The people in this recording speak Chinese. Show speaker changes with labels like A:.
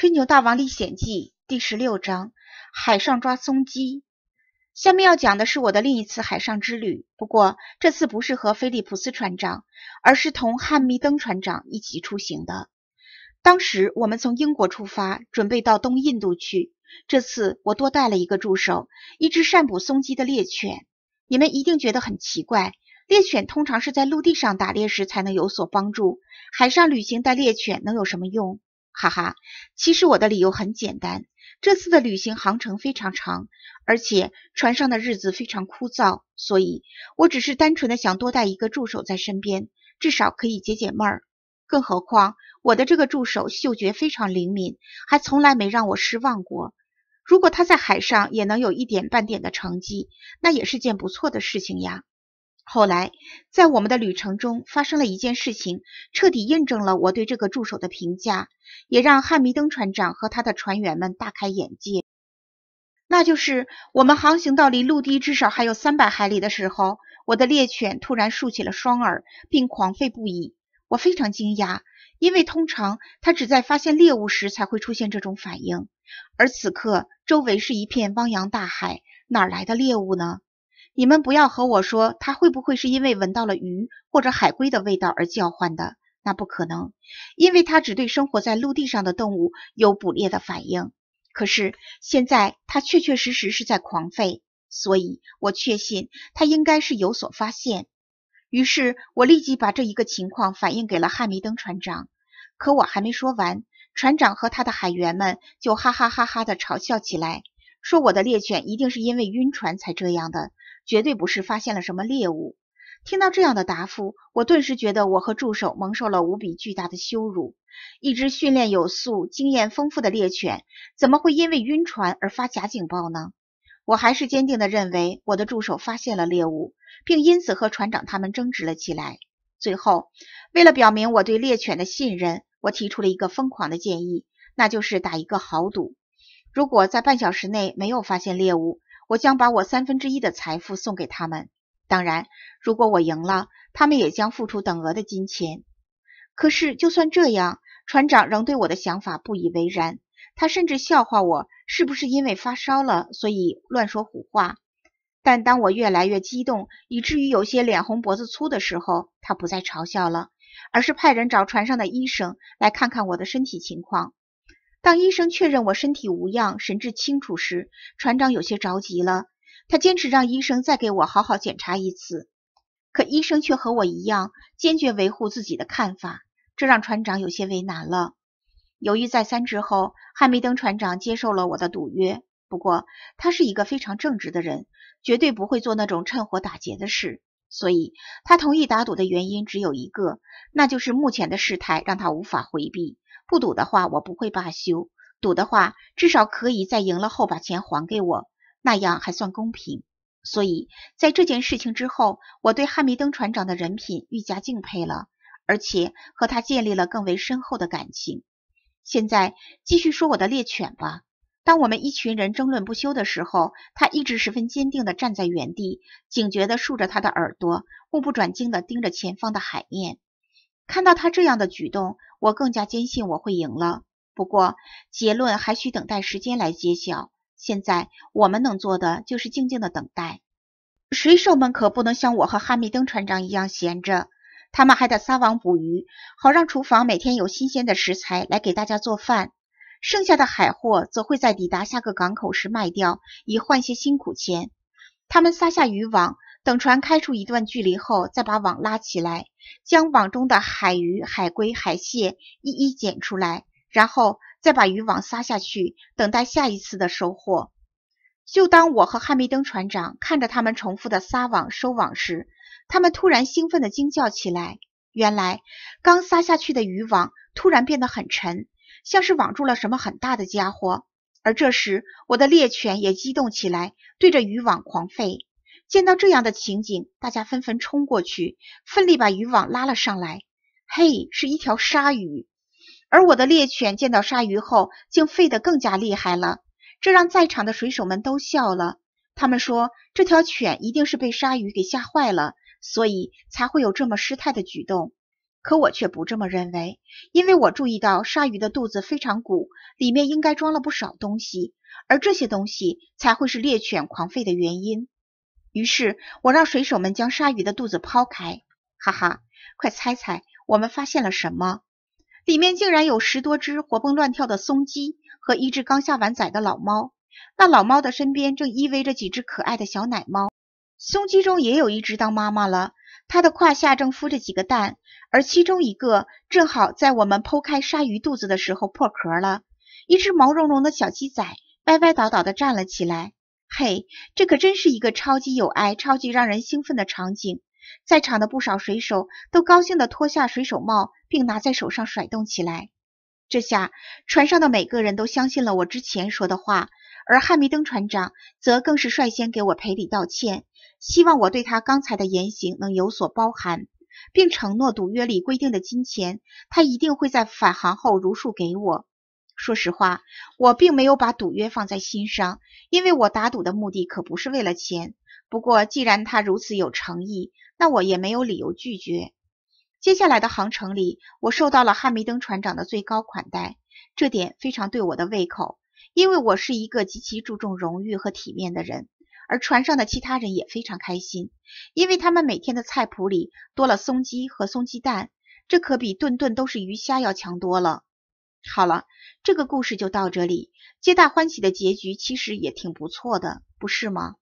A: 《吹牛大王历险记》第十六章：海上抓松鸡。下面要讲的是我的另一次海上之旅，不过这次不是和菲利普斯船长，而是同汉密登船长一起出行的。当时我们从英国出发，准备到东印度去。这次我多带了一个助手，一只善捕松鸡的猎犬。你们一定觉得很奇怪，猎犬通常是在陆地上打猎时才能有所帮助，海上旅行带猎犬能有什么用？哈哈，其实我的理由很简单，这次的旅行航程非常长，而且船上的日子非常枯燥，所以我只是单纯的想多带一个助手在身边，至少可以解解闷儿。更何况我的这个助手嗅觉非常灵敏，还从来没让我失望过。如果他在海上也能有一点半点的成绩，那也是件不错的事情呀。后来，在我们的旅程中发生了一件事情，彻底印证了我对这个助手的评价，也让汉密登船长和他的船员们大开眼界。那就是，我们航行到离陆地至少还有三百海里的时候，我的猎犬突然竖起了双耳，并狂吠不已。我非常惊讶，因为通常它只在发现猎物时才会出现这种反应，而此刻周围是一片汪洋大海，哪来的猎物呢？你们不要和我说，它会不会是因为闻到了鱼或者海龟的味道而叫唤的？那不可能，因为它只对生活在陆地上的动物有捕猎的反应。可是现在它确确实实是在狂吠，所以我确信它应该是有所发现。于是我立即把这一个情况反映给了汉密登船长。可我还没说完，船长和他的海员们就哈哈哈哈地嘲笑起来。说我的猎犬一定是因为晕船才这样的，绝对不是发现了什么猎物。听到这样的答复，我顿时觉得我和助手蒙受了无比巨大的羞辱。一只训练有素、经验丰富的猎犬，怎么会因为晕船而发假警报呢？我还是坚定的认为我的助手发现了猎物，并因此和船长他们争执了起来。最后，为了表明我对猎犬的信任，我提出了一个疯狂的建议，那就是打一个豪赌。如果在半小时内没有发现猎物，我将把我三分之一的财富送给他们。当然，如果我赢了，他们也将付出等额的金钱。可是，就算这样，船长仍对我的想法不以为然。他甚至笑话我，是不是因为发烧了，所以乱说胡话？但当我越来越激动，以至于有些脸红脖子粗的时候，他不再嘲笑了，而是派人找船上的医生来看看我的身体情况。当医生确认我身体无恙、神志清楚时，船长有些着急了。他坚持让医生再给我好好检查一次，可医生却和我一样，坚决维护自己的看法，这让船长有些为难了。犹豫再三之后，汉密登船长接受了我的赌约。不过，他是一个非常正直的人，绝对不会做那种趁火打劫的事。所以，他同意打赌的原因只有一个，那就是目前的事态让他无法回避。不赌的话，我不会罢休；赌的话，至少可以在赢了后把钱还给我，那样还算公平。所以，在这件事情之后，我对汉密登船长的人品愈加敬佩了，而且和他建立了更为深厚的感情。现在，继续说我的猎犬吧。当我们一群人争论不休的时候，他一直十分坚定地站在原地，警觉地竖着他的耳朵，目不转睛地盯着前方的海面。看到他这样的举动，我更加坚信我会赢了。不过，结论还需等待时间来揭晓。现在我们能做的就是静静的等待。水手们可不能像我和哈密登船长一样闲着，他们还得撒网捕鱼，好让厨房每天有新鲜的食材来给大家做饭。剩下的海货则会在抵达下个港口时卖掉，以换些辛苦钱。他们撒下渔网。等船开出一段距离后，再把网拉起来，将网中的海鱼、海龟、海蟹一一捡出来，然后再把渔网撒下去，等待下一次的收获。就当我和汉密登船长看着他们重复的撒网收网时，他们突然兴奋地惊叫起来。原来，刚撒下去的渔网突然变得很沉，像是网住了什么很大的家伙。而这时，我的猎犬也激动起来，对着渔网狂吠。见到这样的情景，大家纷纷冲过去，奋力把渔网拉了上来。嘿，是一条鲨鱼！而我的猎犬见到鲨鱼后，竟吠得更加厉害了，这让在场的水手们都笑了。他们说，这条犬一定是被鲨鱼给吓坏了，所以才会有这么失态的举动。可我却不这么认为，因为我注意到鲨鱼的肚子非常鼓，里面应该装了不少东西，而这些东西才会是猎犬狂吠的原因。于是我让水手们将鲨鱼的肚子抛开，哈哈，快猜猜我们发现了什么？里面竟然有十多只活蹦乱跳的松鸡和一只刚下完崽的老猫，那老猫的身边正依偎着几只可爱的小奶猫。松鸡中也有一只当妈妈了，它的胯下正孵着几个蛋，而其中一个正好在我们剖开鲨鱼肚子的时候破壳了，一只毛茸茸的小鸡仔歪歪倒倒的站了起来。嘿，这可真是一个超级有爱、超级让人兴奋的场景！在场的不少水手都高兴地脱下水手帽，并拿在手上甩动起来。这下，船上的每个人都相信了我之前说的话，而汉密登船长则更是率先给我赔礼道歉，希望我对他刚才的言行能有所包涵，并承诺赌约里规定的金钱，他一定会在返航后如数给我。说实话，我并没有把赌约放在心上，因为我打赌的目的可不是为了钱。不过，既然他如此有诚意，那我也没有理由拒绝。接下来的航程里，我受到了汉密登船长的最高款待，这点非常对我的胃口，因为我是一个极其注重荣誉和体面的人。而船上的其他人也非常开心，因为他们每天的菜谱里多了松鸡和松鸡蛋，这可比顿顿都是鱼虾要强多了。好了，这个故事就到这里。皆大欢喜的结局其实也挺不错的，不是吗？